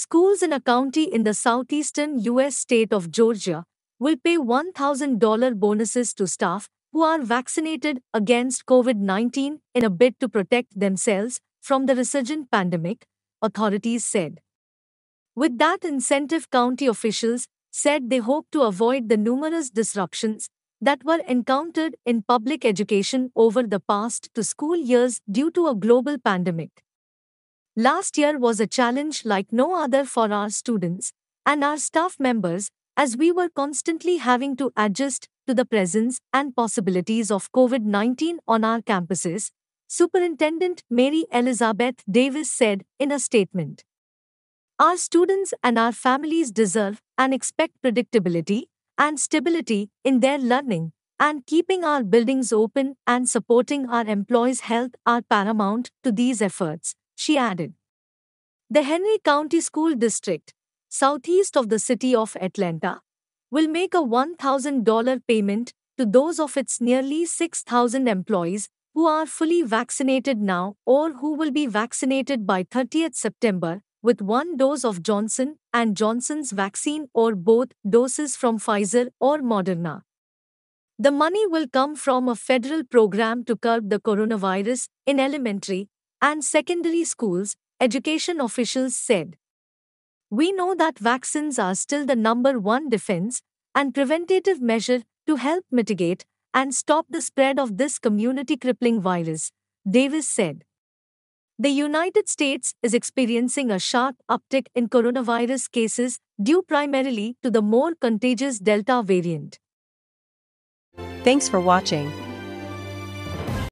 Schools in a county in the southeastern U.S. state of Georgia will pay $1,000 bonuses to staff who are vaccinated against COVID 19 in a bid to protect themselves from the resurgent pandemic, authorities said. With that incentive, county officials said they hope to avoid the numerous disruptions that were encountered in public education over the past two school years due to a global pandemic. Last year was a challenge like no other for our students and our staff members as we were constantly having to adjust to the presence and possibilities of COVID 19 on our campuses, Superintendent Mary Elizabeth Davis said in a statement. Our students and our families deserve and expect predictability and stability in their learning, and keeping our buildings open and supporting our employees' health are paramount to these efforts, she added. The Henry County School District, southeast of the city of Atlanta, will make a $1,000 payment to those of its nearly 6,000 employees who are fully vaccinated now or who will be vaccinated by 30th September with one dose of Johnson and Johnson's vaccine or both doses from Pfizer or Moderna. The money will come from a federal program to curb the coronavirus in elementary and secondary schools, education officials said. We know that vaccines are still the number one defense and preventative measure to help mitigate and stop the spread of this community crippling virus, Davis said. The United States is experiencing a sharp uptick in coronavirus cases due primarily to the more contagious Delta variant. Thanks for watching.